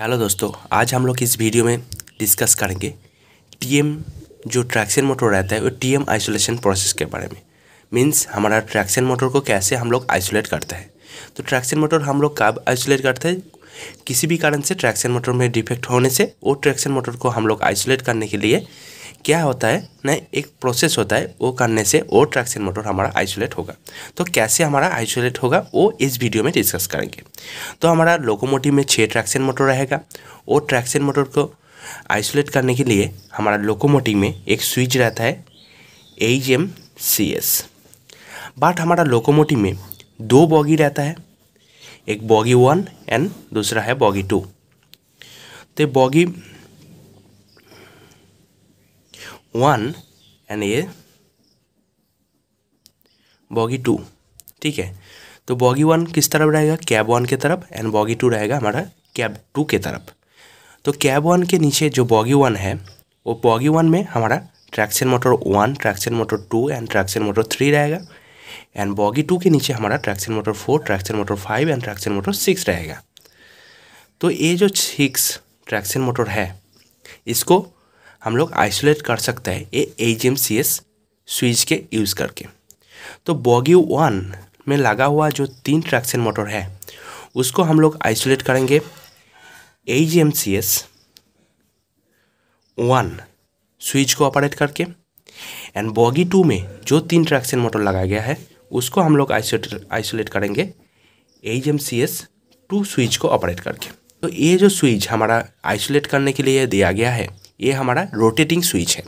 hello दोस्तों आज हम लोग इस वीडियो में डिस्कस करेंगे टीएम जो ट्रैक्शन मोटर रहता है वो टीएम आइसोलेशन प्रोसेस के बारे में मीन्स हमारा ट्रैक्शन मोटर को कैसे हम लोग आइसोलेट करते हैं तो ट्रैक्शन मोटर हम लोग कब आइसोलेट करते हैं किसी भी कारण से ट्रैक्शन मोटर में डिफेक्ट होने से वो ट्रैक्शन मोटर को हम लोग आइसोलेट करने के लिए क्या होता है ना एक प्रोसेस होता है वो करने से वो ट्रैक्शन मोटर हमारा आइसोलेट होगा तो कैसे हमारा आइसोलेट होगा वो इस वीडियो में डिस्कस करेंगे तो हमारा लोकोमोटिव में छः ट्रैक्शन मोटर रहेगा वो ट्रैक्शन मोटर को आइसोलेट करने के लिए हमारा लोकोमोटिव में एक स्विच रहता है H M C S but हमारा लोकोमोटिव में दो बॉगी रहता है एक बॉगी वन एंड दूसरा है बॉगी टू तो बॉगी वन एंड ये बॉगी टू ठीक है तो बॉगी वन किस तरफ रहेगा कैब वन के तरफ एंड बॉगी टू रहेगा हमारा कैब टू के तरफ तो कैब वन के नीचे जो बॉगी वन है वो बॉगी वन में हमारा traction motor one traction motor two and traction motor three रहेगा एंड बॉगी टू के नीचे हमारा traction motor four traction motor five and traction motor six रहेगा तो ये जो सिक्स ट्रैक्शन मोटर है इसको हम लोग आइसोलेट कर सकते हैं ये H M C S switch के यूज़ करके तो बॉगी वन में लगा हुआ जो तीन ट्रैक्शन मोटर है उसको हम लोग आइसोलेट करेंगे H M C S one switch को ऑपरेट करके एंड बॉगी टू में जो तीन ट्रैक्शन मोटर लगाया गया है उसको हम लोग आइसोलेट आइसोलेट करेंगे H M C S two switch को ऑपरेट करके तो ये जो स्विच हमारा आइसोलेट करने के लिए दिया गया है ये हमारा रोटेटिंग स्विच है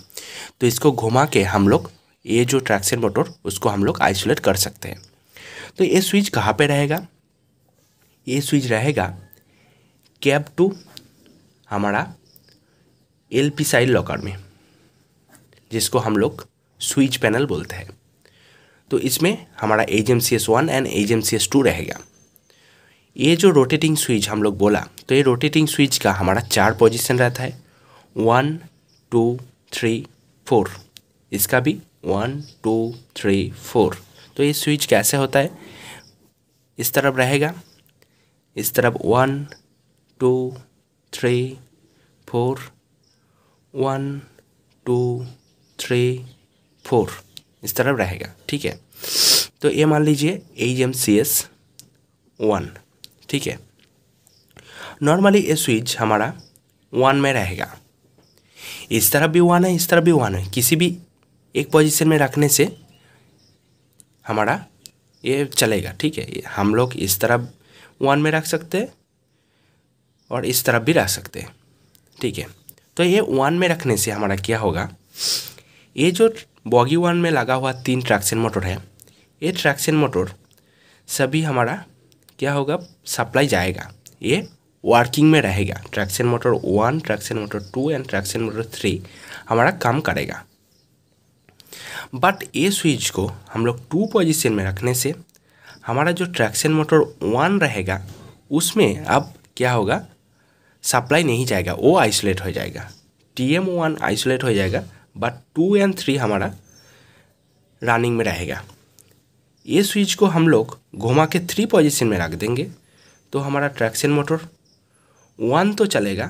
तो इसको घुमा के हम लोग ये जो ट्रैक्शन मोटर उसको हम लोग आइसोलेट कर सकते हैं तो ये स्विच कहाँ पे रहेगा ये स्विच रहेगा कैब टू हमारा एल पी साइड लॉकर में जिसको हम लोग स्विच पैनल बोलते हैं तो इसमें हमारा H M C S one and H M C S two रहेगा ये जो रोटेटिंग स्विच हम लोग बोला तो ये रोटेटिंग स्विच का हमारा चार पोजीशन रहता है वन टू थ्री फोर इसका भी वन टू थ्री फोर तो ये स्विच कैसे होता है इस तरफ रहेगा इस तरफ one two three four one two three four इस तरफ रहेगा ठीक है तो ये मान लीजिए H M C S one ठीक है नॉर्मली ये स्विच हमारा वन में रहेगा इस तरफ भी वन है इस तरफ भी वन है किसी भी एक पोजीशन में रखने से हमारा ये चलेगा ठीक है हम लोग इस तरफ वन में रख सकते हैं और इस तरफ भी रख सकते हैं ठीक है तो ये वन में रखने से हमारा क्या होगा ये जो बॉगी वन में लगा हुआ तीन ट्रैक्शन मोटर है ये ट्रैक्शन मोटर सभी हमारा क्या होगा सप्लाई जाएगा ये वर्किंग में रहेगा traction motor one traction motor two and traction motor three हमारा काम करेगा बट ए स्विच को हम लोग टू पोजिशन में रखने से हमारा जो ट्रैक्शन मोटर वन रहेगा उसमें अब क्या होगा सप्लाई नहीं जाएगा वो आइसोलेट हो जाएगा टी एम वन आइसोलेट हो जाएगा बट टू एंड थ्री हमारा रनिंग में रहेगा ये स्विच को हम लोग घुमा के थ्री पोजिशन में रख देंगे तो हमारा ट्रैक्शन मोटर वन तो चलेगा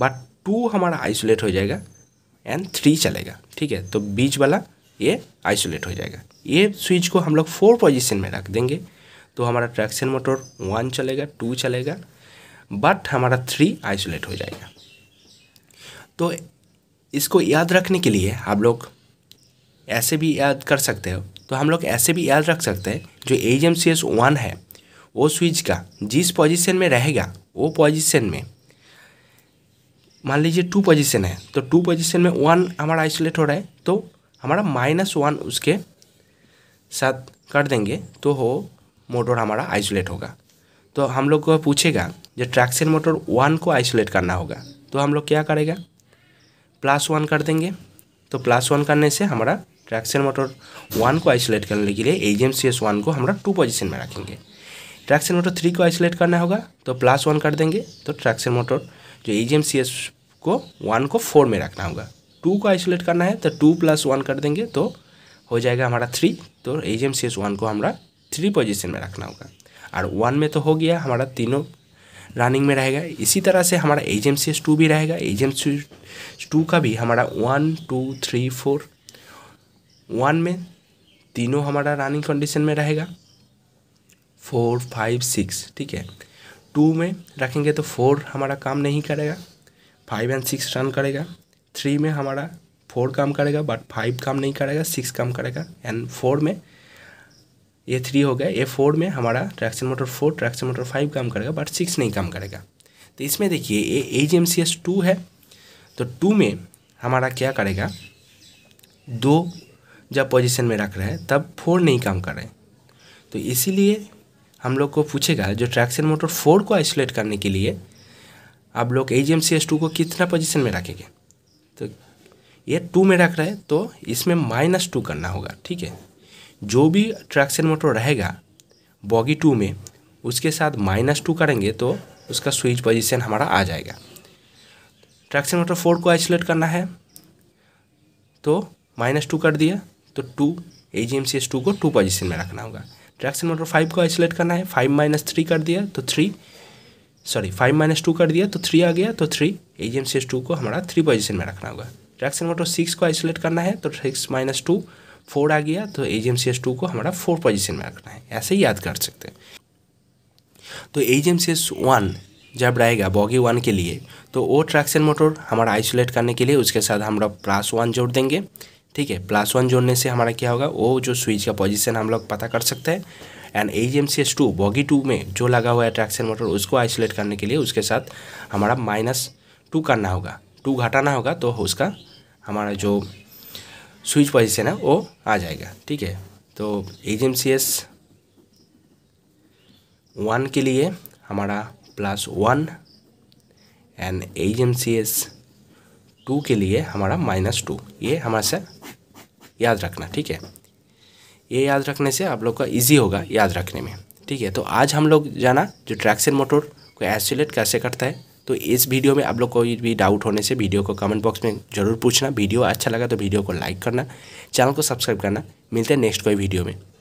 बट टू हमारा आइसोलेट हो जाएगा एंड थ्री चलेगा ठीक है तो बीच वाला ये आइसोलेट हो जाएगा ये स्विच को हम लोग फोर पोजिशन में रख देंगे तो हमारा ट्रैक्शन मोटर वन चलेगा टू चलेगा बट हमारा थ्री आइसोलेट हो जाएगा तो इसको याद रखने के लिए आप लोग ऐसे भी याद कर सकते हो तो हम लोग ऐसे भी याद रख सकते हैं जो H M C S one है वो स्विच का जिस पोजीशन में रहेगा वो पोजीशन में मान लीजिए टू पोजीशन है तो टू पोजीशन में वन हमारा आइसोलेट हो रहा है तो हमारा माइनस वन उसके साथ कर देंगे तो हो मोटर हमारा आइसोलेट होगा तो हम लोग को पूछेगा जो ट्रैक्शन मोटर वन को आइसोलेट करना होगा तो हम लोग क्या करेगा प्लस वन कर देंगे तो प्लस वन करने से हमारा ट्रैक्शन मोटर वन को आइसोलेट करने के लिए H M C S one को हमारा टू पोजीशन में रखेंगे ट्रैक्शन मोटर थ्री को आइसोलेट करना होगा तो प्लस वन कर देंगे तो ट्रैक्शन मोटर जो ई जी को वन को फोर में रखना होगा टू को आइसोलेट करना है तो टू प्लस वन कर देंगे तो हो जाएगा हमारा थ्री तो H M C S one को हमारा थ्री पोजिशन में रखना होगा और वन में तो हो गया हमारा तीनों रनिंग में रहेगा इसी तरह से हमारा H M C S two भी रहेगा H M C S two का भी हमारा one two three four one में तीनों हमारा रनिंग कंडीशन में रहेगा फोर फाइव सिक्स ठीक है टू में रखेंगे तो फोर हमारा काम नहीं करेगा फाइव एंड सिक्स रन करेगा थ्री में हमारा फोर काम करेगा बट फाइव काम नहीं करेगा सिक्स काम करेगा एंड फोर में ए थ्री हो गया ए फोर में हमारा traction motor four traction motor five काम करेगा बट सिक्स नहीं काम करेगा तो इसमें देखिए ए H M C S two है तो टू में हमारा क्या करेगा दो जब पोजीशन में रख रहे हैं तब फोर नहीं काम कर रहे हैं तो इसीलिए हम लोग को पूछेगा जो ट्रैक्शन मोटर फोर को आइसोलेट करने के लिए आप लोग ए जी एम टू को कितना पोजीशन में रखेंगे तो ये टू में रख रहे हैं तो इसमें माइनस टू करना होगा ठीक है जो भी ट्रैक्शन मोटर रहेगा बॉगी टू में उसके साथ माइनस टू करेंगे तो उसका स्विच पोजीशन हमारा आ जाएगा ट्रैक्शन मोटर फोर को आइसोलेट करना है तो माइनस टू कर दिया तो two H M C S two को टू पोजीशन में रखना होगा रिएक्शन मोटर फाइव को आइसोलेट करना है फाइव माइनस थ्री कर दिया तो three sorry five minus two कर दिया तो थ्री आ गया तो three M C S two को हमारा थ्री पोजिशन में रखना होगा रिएक्शन मोटर सिक्स को आइसोलेट करना है तो सिक्स माइनस टू फोर आ गया तो एम सी एस टू को हमारा फोर पोजिशन में रखना है ऐसे ही याद कर सकते हैं तो एम सी एस वन जब रहेगा बॉगी वन के लिए तो वो ट्रैक्शन मोटर हमारा आइसोलेट करने के लिए उसके साथ हमारा प्लास वन जोड़ देंगे ठीक है प्लस वन जोड़ने से हमारा क्या होगा वो जो स्विच का पोजीशन हम लोग पता कर सकते हैं and H M C S two bogie two में जो लगा हुआ है ट्रैक्शन मोटर उसको आइसोलेट करने के लिए उसके साथ हमारा माइनस टू करना होगा टू घटाना होगा तो उसका हमारा जो स्विच पोजिशन है वो आ जाएगा ठीक है तो H M C S one के लिए हमारा plus one and H M C S two के लिए हमारा माइनस टू ये हमारे से याद रखना ठीक है ये याद रखने से आप लोग का इजी होगा याद रखने में ठीक है तो आज हम लोग जाना जो ट्रैक्शन मोटर को एसोलेट कैसे करता है तो इस वीडियो में आप लोग कोई भी डाउट होने से वीडियो को कमेंट बॉक्स में ज़रूर पूछना वीडियो अच्छा लगा तो वीडियो को लाइक करना चैनल को सब्सक्राइब करना मिलते हैं नेक्स्ट कोई वीडियो में